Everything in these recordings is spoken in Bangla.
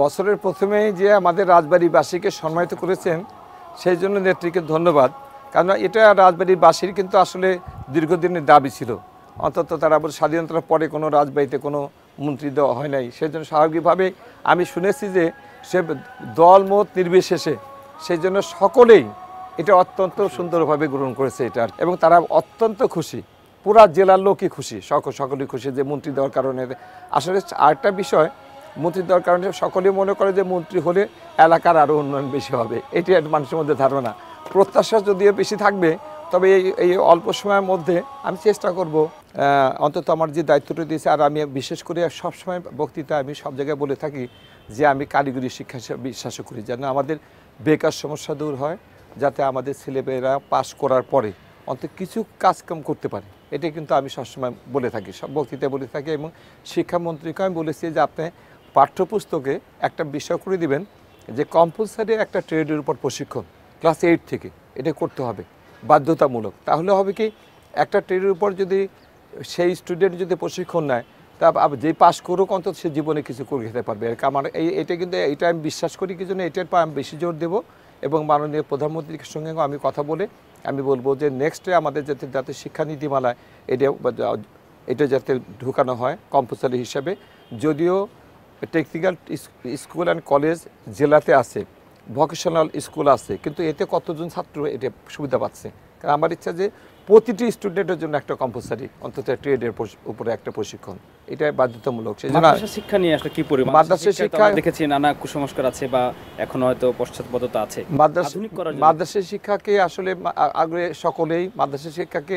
বছরের প্রথমে যে আমাদের রাজবাড়িবাসীকে সম্মানিত করেছেন সেই জন্য নেত্রীকে ধন্যবাদ কারণ এটা রাজবাড়িবাসীর কিন্তু আসলে দীর্ঘদিনের দাবি ছিল অন্তত তারা বলে স্বাধীনতার পরে কোনো রাজবাড়িতে কোনো মন্ত্রী দেওয়া হয় নাই সেই জন্য স্বাভাবিকভাবে আমি শুনেছি যে সে দলমত নির্বিশেষে সেই জন্য সকলেই এটা অত্যন্ত সুন্দরভাবে গ্রহণ করেছে এটা এবং তারা অত্যন্ত খুশি পুরা জেলার লোকই খুশি সকল সকলেই খুশি যে মন্ত্রী দেওয়ার কারণে আসলে আরেকটা বিষয় মন্ত্রীর দরকার সকলে মনে করে যে মন্ত্রী হলে এলাকার আরও উন্নয়ন বেশি হবে এটি মানুষের মধ্যে ধারণা প্রত্যাশা যদিও বেশি থাকবে তবে এই এই অল্প সময়ের মধ্যে আমি চেষ্টা করব অন্তত আমার যে দায়িত্বটা দিয়েছে আর আমি বিশেষ করে সবসময় বক্তৃতা আমি সব জায়গায় বলে থাকি যে আমি কারিগরি শিক্ষা বিশ্বাস করি যেন আমাদের বেকার সমস্যা দূর হয় যাতে আমাদের ছেলেমেয়েরা পাশ করার পরে অন্তত কিছু কাজকাম করতে পারে এটা কিন্তু আমি সবসময় বলে থাকি সব বক্তৃতায় বলে থাকি এবং শিক্ষামন্ত্রীকে আমি বলেছি যে আপনি পাঠ্যপুস্তকে একটা বিষয় করে দিবেন যে কম্পালসারি একটা ট্রেডের উপর প্রশিক্ষণ ক্লাস এইট থেকে এটা করতে হবে বাধ্যতামূলক তাহলে হবে কি একটা ট্রেডের উপর যদি সেই স্টুডেন্ট যদি প্রশিক্ষণ নেয় তা যে পাস করুক অন্তত সে জীবনে কিছু করে খেতে পারবে আর আমার এই এটা কিন্তু এটা আমি বিশ্বাস করি কি জন্য এটার পর আমি বেশি জোর দেবো এবং মাননীয় প্রধানমন্ত্রীর সঙ্গে আমি কথা বলে আমি বলবো যে নেক্সটে আমাদের যাতে যাতে শিক্ষানীতিমালায় এটা এটা যাতে ঢুকানো হয় কম্পালসারি হিসাবে যদিও টেকনিক্যাল স্কুল অ্যান্ড কলেজ জেলাতে আছে ভোকেশনাল স্কুল আছে কিন্তু এতে কতজন ছাত্র এটা সুবিধা পাচ্ছে কারণ আমার ইচ্ছা যে প্রতিটি স্টুডেন্টের জন্য একটা কম্পালসারি অন্তত ট্রেডের উপরে একটা প্রশিক্ষণ এটাই বাধ্যতামূলক সেই জন্য শিক্ষা নিয়ে আসলে কি পরিমাণ মাদ্রাসা শিক্ষা দেখেছি নানা কুসংস্কার আছে বা এখন হয়তো পশ্চাৎপদতা আছে মাদ্রাসা শিক্ষাকে আসলে আগে সকলেই মাদ্রাসা শিক্ষাকে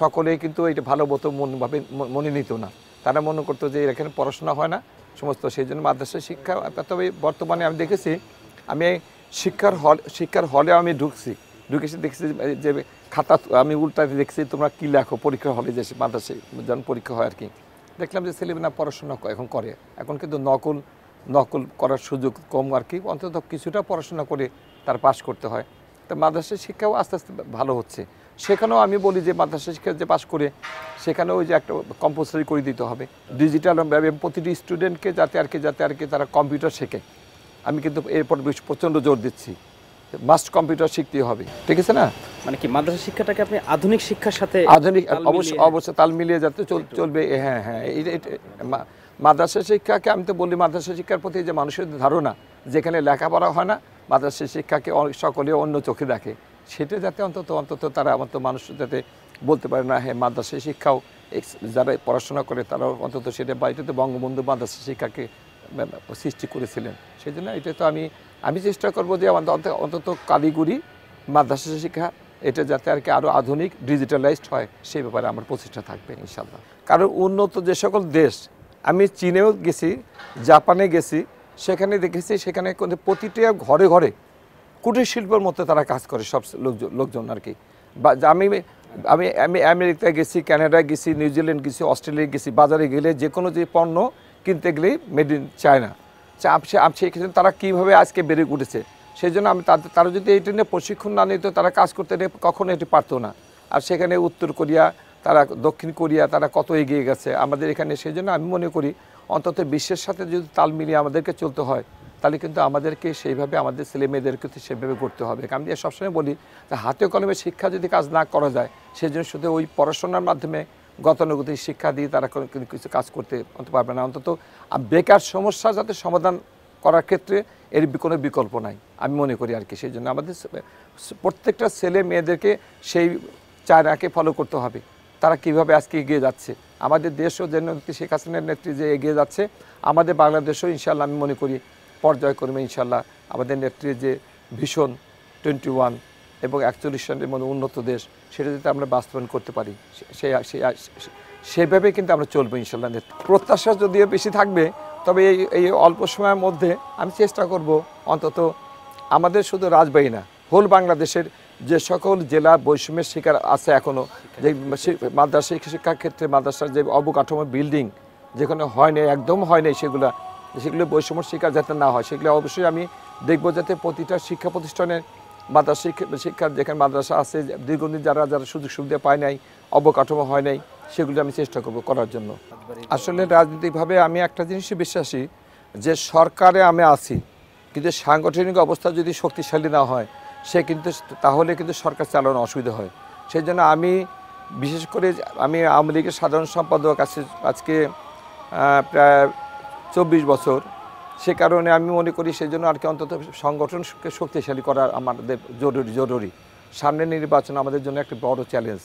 সকলেই কিন্তু এটা ভালো মতো মনভাবে মনে নিত না তারা মনে করতো যে এখানে পড়াশোনা হয় না সমস্ত সেই জন্য মাদ্রাসা শিক্ষা তবে বর্তমানে আমি দেখেছি আমি শিক্ষার হল শিক্ষার হলে আমি ঢুকছি ঢুকেছি দেখেছি দেখছি যে খাতা আমি উল্টাতে দেখছি তোমরা কী লেখো পরীক্ষা হলে যে মাদ্রাসে যেমন পরীক্ষা হয় আর কি দেখলাম যে ছেলেমেয়েরা পড়াশোনা এখন করে এখন কিন্তু নকল নকল করার সুযোগ কম আর কি অন্তত কিছুটা পড়াশোনা করে তার পাশ করতে হয় তা মাদ্রাসা শিক্ষাও আস্তে আস্তে ভালো হচ্ছে সেখানেও আমি বলি যে মাদ্রাসা শিক্ষা যে পাশ করে সেখানেও ওই যে একটা কম্পালসারি করে দিতে হবে ডিজিটাল প্রতিটি স্টুডেন্টকে যাতে আর কি যাতে আর কি তারা কম্পিউটার শেখে আমি কিন্তু এরপর বেশ প্রচণ্ড জোর দিচ্ছি মাস্ট কম্পিউটার শিখতে হবে ঠিক আছে না মানে কি মাদ্রাসা শিক্ষাটাকে আপনি আধুনিক শিক্ষার সাথে আধুনিক অবশ্যই অবশ্যই তাল মিলিয়ে যাতে চলবে হ্যাঁ হ্যাঁ মাদ্রাসা শিক্ষাকে আমি তো বলি মাদ্রাসা শিক্ষার প্রতি যে মানুষের ধারণা যেখানে লেখাপড়া হয় না মাদ্রাসা শিক্ষাকে সকলে অন্য চোখে দেখে সেটা যাতে অন্তত অন্তত তারা অন্তত মানুষ যাতে বলতে পারে না হ্যাঁ মাদ্রাসা শিক্ষাও যারা পড়াশোনা করে তারাও অন্তত সেটা বা বঙ্গবন্ধু মাদ্রাসা শিক্ষাকে সৃষ্টি করেছিলেন সেই জন্য এটা তো আমি আমি চেষ্টা করবো যে আমাদের অন্তত কারিগরি মাদ্রাসা শিক্ষা এটা যাতে আর কি আরও আধুনিক ডিজিটালাইজড হয় সেই ব্যাপারে আমার প্রচেষ্টা থাকবে ইনশাল্লাহ কারণ উন্নত যে সকল দেশ আমি চীনেও গেছি জাপানে গেছি সেখানে দেখেছি সেখানে প্রতিটা ঘরে ঘরে কুটির শিল্পের মতো তারা কাজ করে সব লোকজন লোকজন আর কি বা আমি আমি আমি আমেরিকায় গেছি ক্যানাডায় গেছি নিউজিল্যান্ড গেছি অস্ট্রেলিয়া গেছি বাজারে গেলে যে কোনো যে পণ্য কিনতে গেলেই মেড ইন চায়না আপসে আপসে ক্ষেত্রে তারা কীভাবে আজকে বেড়ে উঠেছে সেই জন্য আমি তাদের তারা যদি এইটা নিয়ে প্রশিক্ষণ না নিত তারা কাজ করতে কখনো এটি পারতো না আর সেখানে উত্তর কোরিয়া তারা দক্ষিণ কোরিয়া তারা কত এগিয়ে গেছে আমাদের এখানে সেই জন্য আমি মনে করি অন্তত বিশ্বের সাথে যদি তাল মিলিয়ে আমাদেরকে চলতে হয় তাহলে কিন্তু আমাদেরকে সেইভাবে আমাদের ছেলে মেয়েদেরকে সেভাবে করতে হবে আমি সবসময় বলি যে হাতে কলমে শিক্ষা যদি কাজ না করা যায় সেজন্য শুধু ওই পড়াশোনার মাধ্যমে গতানুগতিক শিক্ষা দিয়ে তারা কিছু কাজ করতে পারবে না অন্তত বেকার সমস্যা যাতে সমাধান করার ক্ষেত্রে এর কোনো বিকল্প নাই আমি মনে করি আর কি সেই জন্য আমাদের প্রত্যেকটা ছেলে মেয়েদেরকে সেই চায়নাকে ফলো করতে হবে তারা কিভাবে আজকে এগিয়ে যাচ্ছে আমাদের দেশও যেন শেখ হাসিনার নেত্রী যে এগিয়ে যাচ্ছে আমাদের বাংলাদেশও ইনশাল্লাহ আমি মনে করি পর্যায়ক্রমে ইনশাল্লাহ আমাদের নেত্রী যে ভীষণ টোয়েন্টি ওয়ান এবং একচল্লিশ সনের মতো উন্নত দেশ সেটা যদি আমরা বাস্তবায়ন করতে পারি সে সেভাবে কিন্তু আমরা চলবো ইনশাল্লাহ প্রত্যাশা যদিও বেশি থাকবে তবে এই এই অল্প সময়ের মধ্যে আমি চেষ্টা করব অন্তত আমাদের শুধু রাজবাহী না হোল বাংলাদেশের যে সকল জেলা বৈষম্যের শিকার আছে এখনও যে মাদ্রাসা শিক্ষাক্ষেত্রে মাদ্রাসার যে অবকাঠামো বিল্ডিং যেখানে হয় নাই একদম হয় নাই সেগুলো সেগুলো বৈষম্য শিকার যাতে না হয় সেগুলো অবশ্যই আমি দেখব যাতে প্রতিটা শিক্ষা প্রতিষ্ঠানের মাদ্রাসা শিক্ষার যেখানে মাদ্রাসা আছে দীর্ঘদিন যারা যারা সুযোগ সুবিধা পায় নাই অবকাঠামো হয় নাই সেগুলো আমি চেষ্টা করব করার জন্য আসলে রাজনৈতিকভাবে আমি একটা জিনিসই বিশ্বাসী যে সরকারে আমি আছি কিন্তু সাংগঠনিক অবস্থা যদি শক্তিশালী না হয় সে কিন্তু তাহলে কিন্তু সরকার চালানো অসুবিধা হয় সেই জন্য আমি বিশেষ করে আমি আওয়ামী লীগের সাধারণ সম্পাদক আছে আজকে প্রায় চব্বিশ বছর সে কারণে আমি মনে করি সেই জন্য আর কি অন্তত সংগঠনকে শক্তিশালী করা আমাদের জরুরি জরুরি সামনের নির্বাচন আমাদের জন্য একটি বড় চ্যালেঞ্জ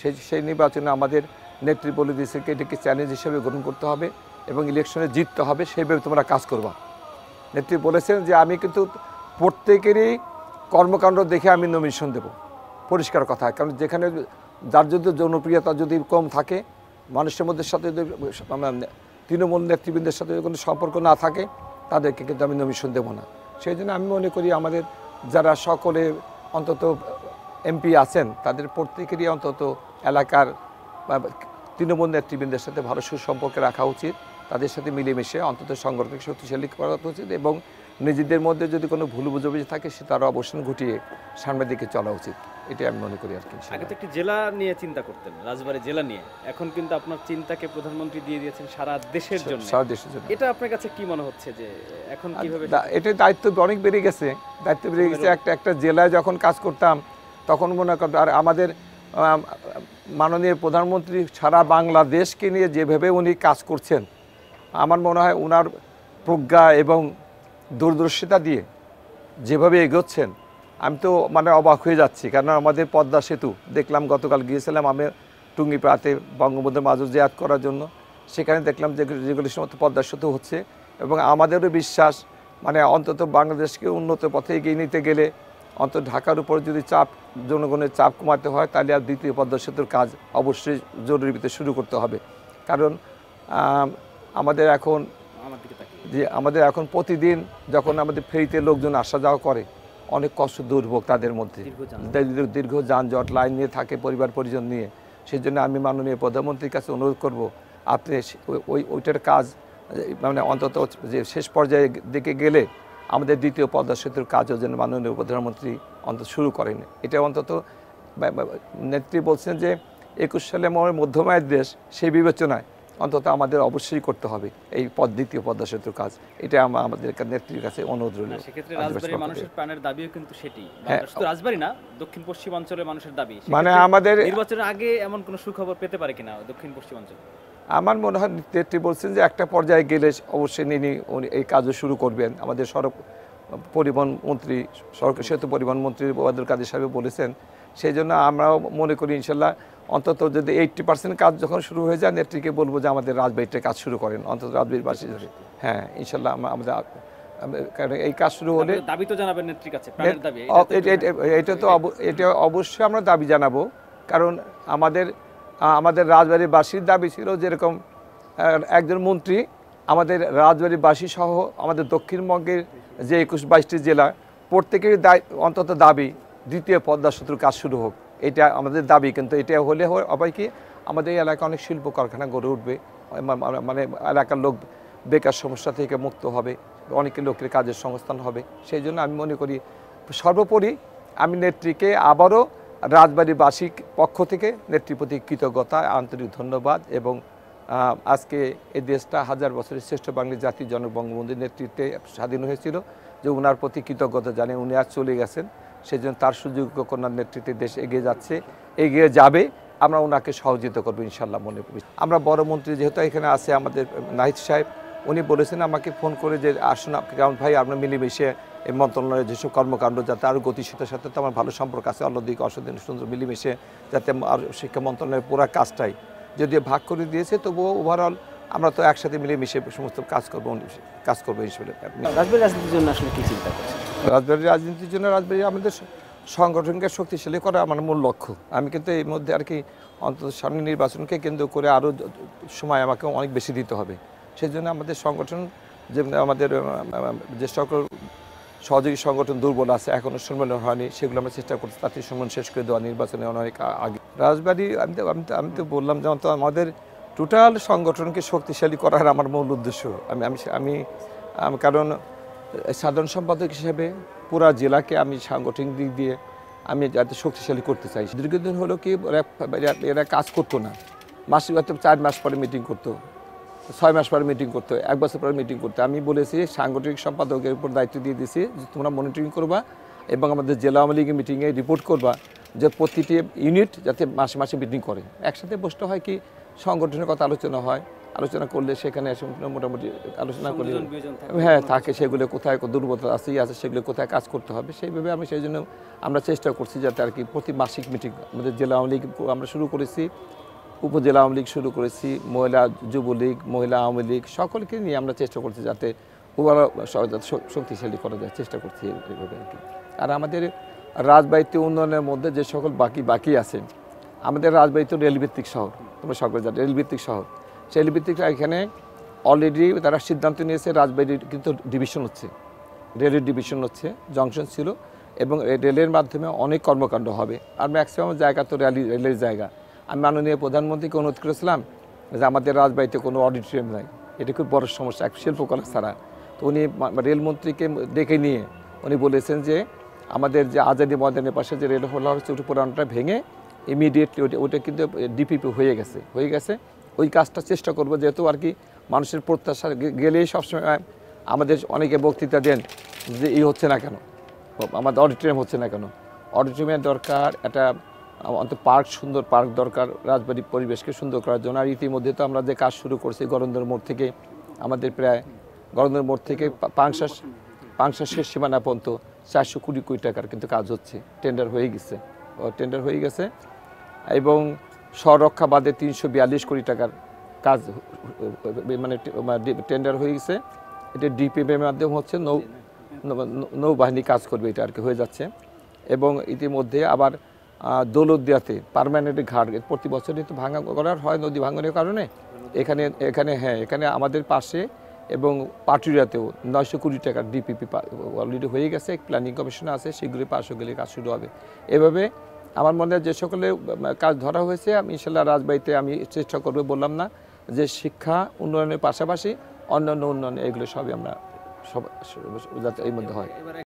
সেই সেই নির্বাচনে আমাদের নেত্রী বলে দিয়েছে এটাকে চ্যালেঞ্জ হিসেবে গ্রহণ করতে হবে এবং ইলেকশনে জিততে হবে সেইভাবে তোমরা কাজ করবা নেত্রী বলেছেন যে আমি কিন্তু প্রত্যেকেরই কর্মকাণ্ড দেখে আমি নমিনেশন দেব পরিষ্কার কথা কারণ যেখানে যার যদি জনপ্রিয়তা যদি কম থাকে মানুষের মধ্যে সাথে যদি তৃণমূল নেতৃবৃন্দের সাথে যদি কোনো সম্পর্ক না থাকে তাদেরকে কিন্তু আমি নমিশন দেবো না সেই জন্য আমি মনে করি আমাদের যারা সকলে অন্তত এমপি আছেন তাদের প্রত্যেকেরই অন্তত এলাকার তৃণমূল নেতৃবৃন্দের সাথে ভালো সুসম্পর্ক রাখা উচিত তাদের সাথে মিলেমিশে অন্তত সংগঠনকে শক্তিশালী করা উচিত এবং নিজেদের মধ্যে যদি কোনো ভুল বুঝাবুঝি থাকে সে তার অবসান ঘটিয়ে সামনের দিকে চলা উচিত এটা আমি মনে করি আর কি আগে তো একটি জেলা নিয়ে চিন্তা করতেন রাজবাড়ী জেলা নিয়ে এখন কিন্তু আপনার চিন্তাকে প্রধানমন্ত্রী দিয়ে দিয়েছেন সারা দেশের জন্য সারা দেশের জন্য এটা আপনার কাছে কি মনে হচ্ছে যে এখন কিভাবে এটা দায়িত্ব অনেক বেড়ে গেছে দায়িত্ব বেড়ে গেছে একটা একটা জেলায় যখন কাজ করতাম তখন মনে করতাম আর আমাদের মাননীয় প্রধানমন্ত্রী সারা বাংলাদেশকে নিয়ে যেভাবে উনি কাজ করছেন আমার মনে হয় ওনার প্রজ্ঞা এবং দূরদর্শিতা দিয়ে যেভাবে এগোচ্ছেন আমি তো মানে অবাক হয়ে যাচ্ছি কারণ আমাদের পদ্মা সেতু দেখলাম গতকাল গিয়েছিলাম আমি টুঙ্গিপাড়াতে বঙ্গবন্ধুর মাজুর জেয়াত করার জন্য সেখানে দেখলাম যে যেগুলি সমস্ত পদ্মা সেতু হচ্ছে এবং আমাদেরও বিশ্বাস মানে অন্তত বাংলাদেশকে উন্নত পথে এগিয়ে নিতে গেলে অন্তত ঢাকার উপর যদি চাপ জনগণের চাপ কমাতে হয় তাহলে আর দ্বিতীয় পদ্মা সেতুর কাজ অবশ্যই জরুরি ভিতরে শুরু করতে হবে কারণ আমাদের এখন যে আমাদের এখন প্রতিদিন যখন আমাদের ফেরিতে লোকজন আসা যাওয়া করে অনেক কষ্ট দুর্ভোগ তাদের মধ্যে দীর্ঘ যানজট লাইন নিয়ে থাকে পরিবার পরিজন নিয়ে সেই জন্য আমি মাননীয় প্রধানমন্ত্রীর কাছে অনুরোধ করব আপনি ওই ওইটার কাজ মানে অন্তত যে শেষ পর্যায়ে দিকে গেলে আমাদের দ্বিতীয় পদ্মা সেতুর কাজও যেন মাননীয় প্রধানমন্ত্রী অন্তত শুরু করেন এটা অন্তত নেত্রী বলছেন যে একুশ সালে আমার মধ্যমায়ের দেশ সেই বিবেচনায় অন্তত আমাদের অবশ্যই করতে হবে এই পদ দ্বিতীয় পদ্মা সেতুর কাজ এটা আমরা আমাদের নেত্রীর কাছে অনুরোধ রইল মানুষের প্রাণের দাবিও কিন্তু সেটি হ্যাঁ। রাজবাড়ি না দক্ষিণ পশ্চিম অঞ্চলের মানুষের দাবি মানে আমাদের নির্বাচনের আগে এমন কোনো সুখবর পেতে পারে কিনা দক্ষিণ পশ্চিম অঞ্চল আমার মনে হয় নেত্রী বলছেন যে একটা পর্যায়ে গেলে অবশ্যই নিনি উনি এই কাজও শুরু করবেন আমাদের সড়ক পরিবহন মন্ত্রী সড়ক সেতু পরিবহন মন্ত্রী ওবাদুল কাদের সাহেব বলেছেন সেই জন্য আমরাও মনে করি ইনশাল্লাহ অন্তত যদি এইটটি পার্সেন্ট কাজ যখন শুরু হয়ে যায় নেত্রীকে বলবো যে আমাদের রাজবাড়িতে কাজ শুরু করেন অন্তত ধরে হ্যাঁ ইনশাল্লাহ আমাদের এই কাজ শুরু হলে দাবি তো জানাবেন নেত্রীর কাছে এটা তো এটা অবশ্যই আমরা দাবি জানাবো কারণ আমাদের আমাদের বাসীর দাবি ছিল যেরকম একজন মন্ত্রী আমাদের বাসী সহ আমাদের দক্ষিণবঙ্গের যে একুশ বাইশটি জেলা প্রত্যেকের অন্তত দাবি দ্বিতীয় পদ্মা সূত্র কাজ শুরু হোক এটা আমাদের দাবি কিন্তু এটা হলে হবে কি আমাদের এই এলাকায় অনেক শিল্প কারখানা গড়ে উঠবে মানে এলাকার লোক বেকার সমস্যা থেকে মুক্ত হবে অনেকে লোকের কাজের সংস্থান হবে সেই জন্য আমি মনে করি সর্বোপরি আমি নেত্রীকে আবারও রাজবাড়িবাসীর পক্ষ থেকে নেত্রীর প্রতি কৃতজ্ঞতা আন্তরিক ধন্যবাদ এবং আজকে এই দেশটা হাজার বছরের শ্রেষ্ঠ বাঙালি জাতির জনবঙ্গবন্ধুর নেতৃত্বে স্বাধীন হয়েছিল যে ওনার প্রতি কৃতজ্ঞতা জানিয়ে উনি আজ চলে গেছেন সেই জন্য তার সুযোগ্য কন্যার নেতৃত্বে দেশ এগিয়ে যাচ্ছে এগিয়ে যাবে আমরা ওনাকে সহযোগিতা করবো ইনশাল্লাহ মনে করি আমরা বড় মন্ত্রী যেহেতু এখানে আছে আমাদের নাহিদ সাহেব উনি বলেছেন আমাকে ফোন করে যে আসুন কারণ ভাই আপনার মিলেমিশে এই মন্ত্রণালয়ের যেসব কর্মকাণ্ড যাতে আরও গতিশীলতার সাথে তো আমার ভালো সম্পর্ক আছে অন্যদিকে অসদিন সুন্দর মিলেমিশে যাতে আর শিক্ষা মন্ত্রণালয়ের পুরা কাজটাই যদি ভাগ করে দিয়েছে তবুও ওভারঅল আমরা তো একসাথে মিলে মিশে সমস্ত কাজ করবো কাজ করবো রাজবাড়ি রাজনীতির জন্য আসলে কী চিন্তা রাজনীতির জন্য রাজবাড়ি আমাদের সংগঠনকে শক্তিশালী করা আমার মূল লক্ষ্য আমি কিন্তু এই মধ্যে আর কি অন্তত সামনে নির্বাচনকে কেন্দ্র করে আরও সময় আমাকে অনেক বেশি দিতে হবে সেই জন্য আমাদের সংগঠন যে আমাদের যে সকল সহযোগী সংগঠন দুর্বল আছে এখনও সম্মেলন হয়নি সেগুলো আমরা চেষ্টা করছি তাতে সম্মেলন শেষ করে দেওয়া নির্বাচনে অনেক আগে রাজবাড়ি আমি তো আমি তো বললাম যে আমাদের টোটাল সংগঠনকে শক্তিশালী করার আমার মূল উদ্দেশ্য আমি আমি আমি কারণ সাধারণ সম্পাদক হিসেবে পুরা জেলাকে আমি সাংগঠনিক দিক দিয়ে আমি যাতে শক্তিশালী করতে চাই দীর্ঘদিন হলো কি এরা কাজ করতো না মাসিক হয়তো চার মাস পরে মিটিং করতো ছয় মাস পরে মিটিং করতো এক বছর পরে মিটিং করতো আমি বলেছি সাংগঠনিক সম্পাদকের উপর দায়িত্ব দিয়ে দিয়েছি যে তোমরা মনিটরিং করবা এবং আমাদের জেলা আওয়ামী লীগের মিটিংয়ে রিপোর্ট করবা যে প্রতিটি ইউনিট যাতে মাসে মাসে মিটিং করে একসাথে বসতে হয় কি সংগঠনের কথা আলোচনা হয় আলোচনা করলে সেখানে মোটামুটি আলোচনা করি হ্যাঁ থাকে সেগুলো কোথায় দুর্বলতা আছে ইয়ে আছে সেগুলো কোথায় কাজ করতে হবে সেইভাবে আমি সেই জন্য আমরা চেষ্টা করছি যাতে আর কি প্রতি মাসিক মিটিং আমাদের জেলা আওয়ামী লীগ আমরা শুরু করেছি উপজেলা আওয়ামী লীগ শুরু করেছি মহিলা যুবলীগ মহিলা আওয়ামী লীগ সকলকে নিয়ে আমরা চেষ্টা করছি যাতে ওভারঅল শক্তিশালী করা যায় চেষ্টা করছি এইভাবে আর কি আর আমাদের রাজবাড়িতে উন্নয়নের মধ্যে যে সকল বাকি বাকি আছে আমাদের রাজবাড়িতে রেলভিত্তিক শহর তোমরা সকলে জানো রেলভিত্তিক শহর সেই রেলভিত্তিক এখানে অলরেডি তারা সিদ্ধান্ত নিয়েছে রাজবাড়ির কিন্তু ডিভিশন হচ্ছে রেলের ডিভিশন হচ্ছে জংশন ছিল এবং রেলের মাধ্যমে অনেক কর্মকাণ্ড হবে আর ম্যাক্সিমাম জায়গা তো র্যালি রেলের জায়গা আমি মাননীয় প্রধানমন্ত্রীকে অনুরোধ করেছিলাম যে আমাদের রাজবাড়িতে কোনো অডিটোরিয়াম নাই এটা খুব বড় সমস্যা এক শিল্পকলা ছাড়া তো উনি রেলমন্ত্রীকে ডেকে নিয়ে উনি বলেছেন যে আমাদের যে আজাদি ময়দানের পাশে যে রেল হল হচ্ছে পুরানোটা ভেঙে ইমিডিয়েটলি ওটা ওটা কিন্তু ডিপিপি হয়ে গেছে হয়ে গেছে ওই কাজটা চেষ্টা করব যেহেতু আর কি মানুষের প্রত্যাশা গেলেই সবসময় আমাদের অনেকে বক্তৃতা দেন যে এই হচ্ছে না কেন আমাদের অডিটোরিয়াম হচ্ছে না কেন অডিটোরিয়ামের দরকার একটা অন্ত পার্ক সুন্দর পার্ক দরকার রাজবাড়ির পরিবেশকে সুন্দর করার জন্য আর ইতিমধ্যে তো আমরা যে কাজ শুরু করছি গরন্দর মোড় থেকে আমাদের প্রায় গরন্দর মোড় থেকে পাংশা পাংশা শেষ সীমানা পর্যন্ত চারশো কুড়ি কোটি টাকার কিন্তু কাজ হচ্ছে টেন্ডার হয়ে গেছে টেন্ডার হয়ে গেছে এবং স্বরক্ষা বাদে তিনশো বিয়াল্লিশ কোটি টাকার কাজ মানে, মানে টেন্ডার হয়ে গেছে এটা ডিপিএমের মাধ্যমে হচ্ছে নৌ নৌবাহিনী কাজ করবে এটা আর কি হয়ে যাচ্ছে এবং ইতিমধ্যে আবার দৌলদিয়াতে পারমানেন্ট ঘাট প্রতি বছরই তো ভাঙা করার হয় নদী ভাঙনের কারণে এখানে এখানে হ্যাঁ এখানে আমাদের পাশে এবং পাটুরিয়াতেও নয়শো কোটি টাকার ডিপিপি অলরেডি হয়ে গেছে প্ল্যানিং কমিশন আছে শীঘ্রই পাঁচশো গেলে কাজ শুরু হবে এভাবে আমার মনে যে সকলে কাজ ধরা হয়েছে আমি ইনশাল্লাহ রাজবাড়িতে আমি চেষ্টা করবো বললাম না যে শিক্ষা উন্নয়নের পাশাপাশি অন্যান্য উন্নয়নে এগুলো সবই আমরা সব যাতে মধ্যে হয়